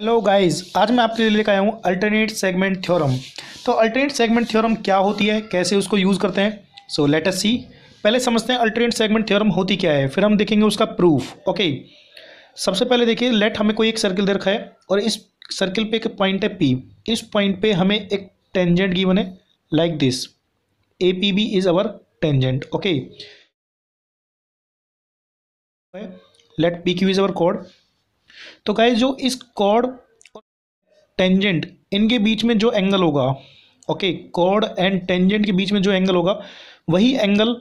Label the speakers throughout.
Speaker 1: hello guys आज मैं आपके लिए लेकर आया हूँ अल्टरनेट सेगमेंट थ्योरम तो अल्टरनेट सेगमेंट थ्योरम क्या होती है कैसे उसको यूज़ करते हैं सो लेट अस सी पहले समझते हैं अल्टरनेट सेगमेंट थ्योरम होती क्या है फिर हम देखेंगे उसका प्रूफ ओके सबसे पहले देखिए लेट हमें कोई एक सर्किल दे रखा है और इस सर्किल पर एक पॉइंट है पी इस पॉइंट पर हमें एक टेंजेंट गिवन है like this A P B is our tangent okay let P Q is our कॉड तो गाइज जो इस और टेंजेंट इनके बीच में जो एंगल होगा ओके कॉड एंड टेंजेंट के बीच में जो एंगल होगा वही एंगल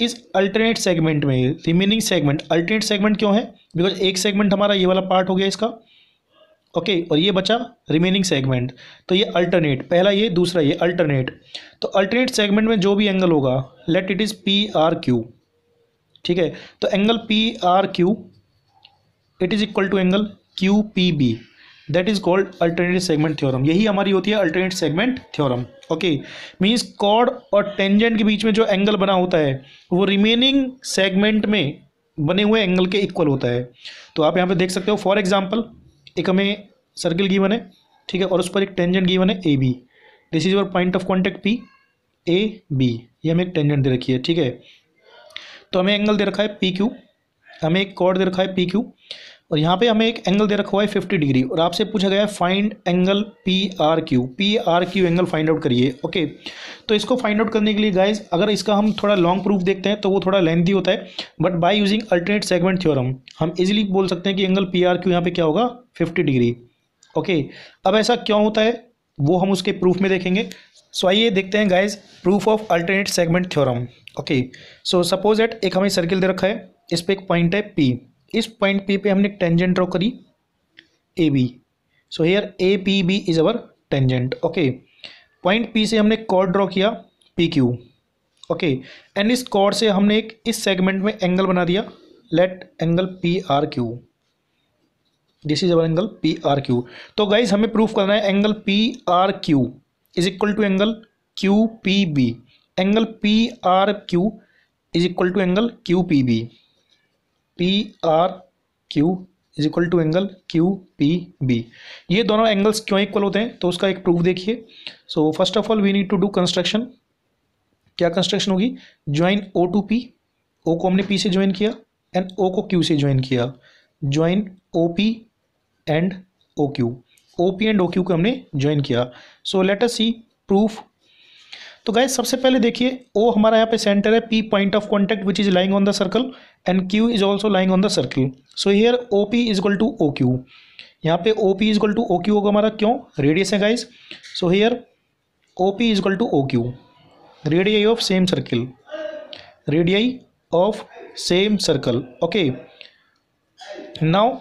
Speaker 1: इस अल्टरनेट सेगमेंट में रिमेनिंग सेगमेंट अल्टरनेट सेगमेंट क्यों है बिकॉज एक सेगमेंट हमारा ये वाला पार्ट हो गया इसका ओके okay, और ये बचा रिमेनिंग सेगमेंट तो ये अल्टरनेट पहला ये दूसरा ये अल्टरनेट तो अल्टरनेट सेगमेंट में जो भी एंगल होगा let it is P R Q ठीक है तो angle P R Q it is equal to angle Q P B that is called alternate segment theorem यही हमारी होती है alternate segment theorem okay means कॉड और टेंजेंट के बीच में जो एंगल बना होता है वो रिमेनिंग सेगमेंट में बने हुए एंगल के इक्वल होता है तो आप यहाँ पे देख सकते हो फॉर एग्जाम्पल एक हमें सर्किल की बने ठीक है और उस पर एक टेंजेंट की बने A B this is your point of contact P A B ये हमें एक टेंजेंट दे रखी है ठीक है तो हमें एंगल दे रखा है पी क्यू हमें एक कॉर्ड दे रखा है पी क्यू और यहाँ पे हमें एक एंगल दे रखा हुआ है फिफ्टी डिग्री और आपसे पूछा गया है find angle P R Q P R Q angle find out करिए ओके तो इसको फाइंड आउट करने के लिए गाइज अगर इसका हम थोड़ा लॉन्ग प्रूफ देखते हैं तो वो थोड़ा लेंथी होता है but by using alternate segment theorem हम इजिली बोल सकते हैं कि एंगल पी आर क्यू यहाँ पर क्या होगा फिफ्टी डिग्री ओके अब ऐसा क्यों होता है वो हम उसके प्रूफ में देखेंगे सो आइए देखते हैं guys proof of alternate segment theorem okay so suppose at एक हमें सर्किल दे रखा है इस पर एक पॉइंट है पी इस पॉइंट पी पे हमने टेंजेंट ड्रॉ करी A B so here A P B is our tangent okay point P से हमने कॉर्ड ड्रॉ किया पी क्यू ओके एंड इस कॉर्ड से हमने एक इस सेगमेंट में एंगल बना दिया let angle P R Q this is our angle P R Q तो गाइज हमें प्रूफ करना है angle P R Q is equal to angle Q P B angle P R Q is equal to angle Q P B P R Q is equal to angle Q P B ये दोनों angles क्यों equal होते हैं तो उसका एक proof देखिए so first of all we need to do construction क्या कंस्ट्रक्शन होगी join O to P O को हमने पी से ज्वाइन किया एंड ओ को क्यू से ज्वाइन किया join O P and O Q O P and O Q को हमने ज्वाइन किया so let us see proof तो गाइज सबसे पहले देखिए ओ हमारा यहाँ पे सेंटर है P point of contact which is lying on the circle and Q is also lying on the circle so here O P equal to O Q यहाँ पे O P equal to O Q होगा हमारा क्यों radius है guys so here O P equal to O Q radii of same circle radii of same circle okay now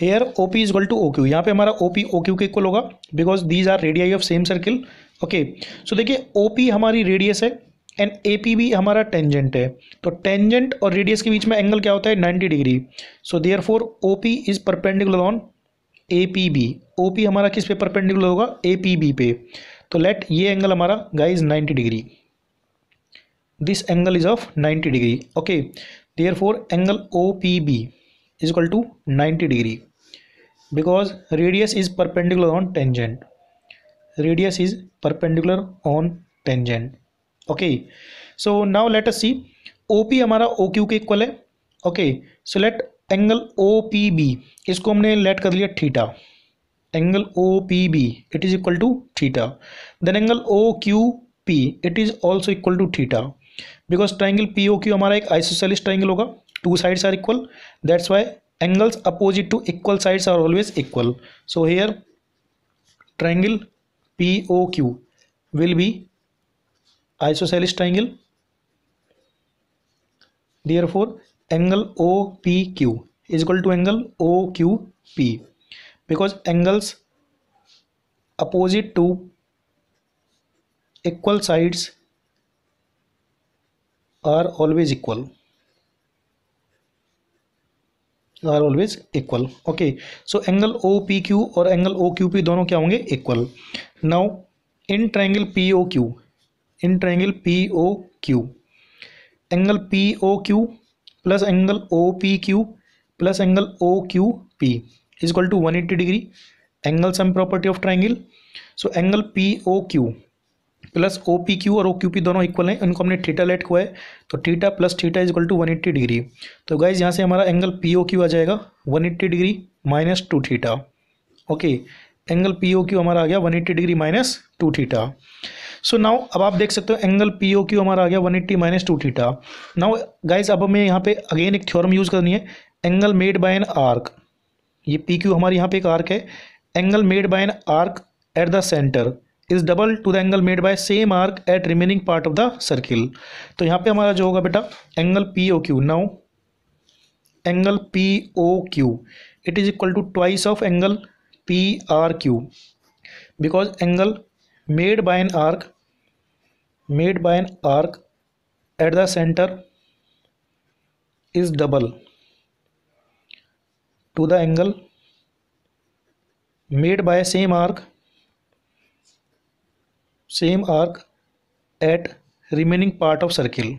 Speaker 1: here O P equal to O Q यहाँ पे हमारा O P O Q के equal होगा because these are radii of same circle okay so देखिए O P हमारी radius है and A P भी हमारा टेंजेंट है तो टेंजेंट और रेडियस के बीच में एंगल क्या होता है ninety degree so therefore O P is perpendicular on A P B O P हमारा किस पे परपेंडिकुलर होगा ए पी बी पे तो लेट ये एंगल हमारा guys ninety degree this angle is of ninety degree okay therefore angle O P B is equal to ninety degree because radius is perpendicular on tangent radius is perpendicular on tangent okay so now let us see op हमारा oq के equal है okay so let angle O P B इसको हमने let कर लिया theta angle O P B it is equal to theta then angle O Q P it is also equal to theta because triangle P O Q हमारा एक isosceles triangle होगा two sides are equal that's why angles opposite to equal sides are always equal so here triangle P O Q will be isosceles triangle therefore angle O P Q is equal to angle O Q P because angles opposite to equal sides are always equal are always equal okay so angle O P Q और angle O Q P दोनों क्या होंगे equal now in triangle P O Q in triangle P O Q angle P O Q plus angle O P Q plus angle O Q P is equal to one eighty degree angle sum property of triangle so angle P O Q plus O P Q और O Q P दोनों equal हैं इनको हमने theta let हुआ है तो theta plus theta is equal to one eighty degree तो guys यहाँ से हमारा एंगल पी ओ क्यू आ जाएगा one eighty degree minus two theta okay angle P O Q हमारा आ गया one eighty degree minus two theta so so now अब आप देख सकते हो एंगल पी ओ क्यू हमारा आ गया one eighty minus two theta now guys अब हमें यहाँ पे अगेन एक थ्योरम यूज़ करनी है angle made by an arc ये पी क्यू हमारे यहाँ पे एक आर्क है angle made by an arc at the centre is double to the angle made by same arc at remaining part of the circle तो यहाँ पे हमारा जो होगा बेटा angle P O Q now angle P O Q it is equal to twice of angle P R Q because angle made by an arc made by an arc at the centre is double to the angle made by same arc same arc at remaining part of circle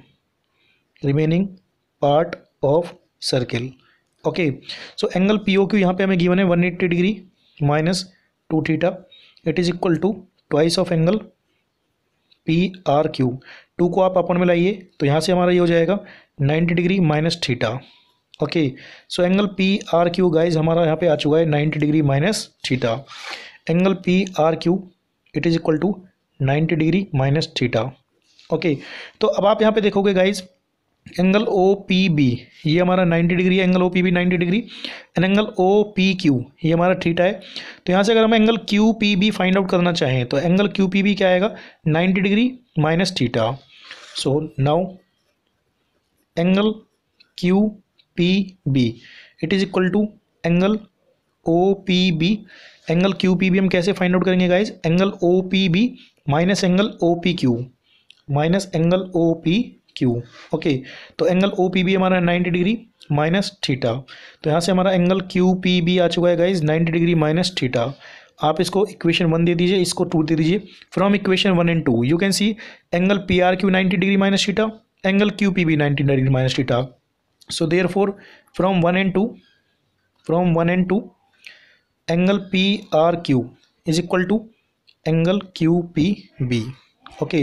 Speaker 1: remaining part of circle okay so angle POQ यहाँ पे हमें given है 180 degree minus 2 theta it is equal to twice of angle PRQ two को आप अपन में लाइए तो यहाँ से हमारा ये हो जाएगा 90 degree minus theta okay so angle P R Q guys हमारा यहाँ पे आ चुका है 90 degree minus theta angle P R Q it is equal to ninety degree minus theta okay तो अब आप यहाँ पे देखोगे guys angle O P B ये हमारा 90 डिग्री है angle O P B ninety degree and angle O P Q ये हमारा थीटा है तो यहाँ से अगर हम angle Q P B find out करना चाहें तो एंगल क्यू पी बी क्या आएगा 90 degree minus theta so now angle Q P B it is equal to angle O P B angle Q P B हम कैसे find out करेंगे guys angle O P B minus angle O P Q minus angle O P Q okay तो angle O P B हमारा ninety degree minus theta तो यहाँ से हमारा angle Q P B आ चुका है guys ninety degree minus theta आप इसको इक्वेशन वन दे दीजिए इसको टू दे दीजिए from equation one and two you can see angle P R Q ninety degree minus theta angle Q P B ninety degree minus theta so therefore from one and two from one and two angle P R Q is equal to angle Q P B okay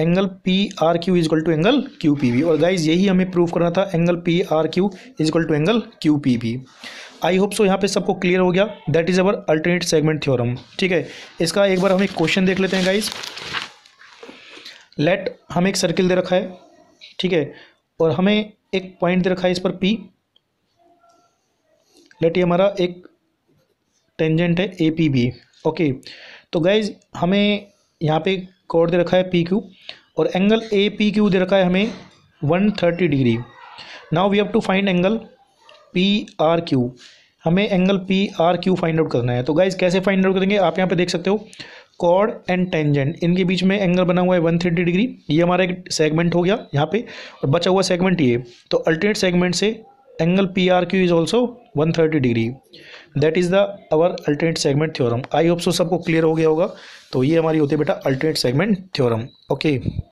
Speaker 1: angle P R Q is equal to angle Q P B और guys यही हमें prove करना था angle P R Q is equal to angle Q P B I hope so यहाँ पे सबको clear हो गया that is our alternate segment theorem ठीक है इसका एक बार हम एक क्वेश्चन देख लेते हैं गाइज लेट हमें एक सर्किल दे रखा है ठीक है और हमें एक पॉइंट दे रखा है इस पर पी लेट ये हमारा एक टेंजेंट है ए पी बी ओके तो गाइज हमें यहाँ पे कोड दे रखा है पी क्यू और एंगल ए पी क्यू दे रखा है हमें one thirty degree now we have to find angle P R Q हमें angle P R Q find out करना है तो गाइज कैसे फाइंड आउट करेंगे आप यहाँ पे देख सकते हो कॉर्ड एंड टेंजेंट इनके बीच में एंगल बना हुआ है वन थर्टी डिग्री ये हमारा एक सेगमेंट हो गया यहाँ पे और बचा हुआ सेगमेंट ये तो अल्टरनेट सेगमेंट से angle PRQ is also 130 degree that is the our alternate segment theorem I hope so सबको clear हो गया होगा तो ये हमारी होती है बेटा alternate segment theorem okay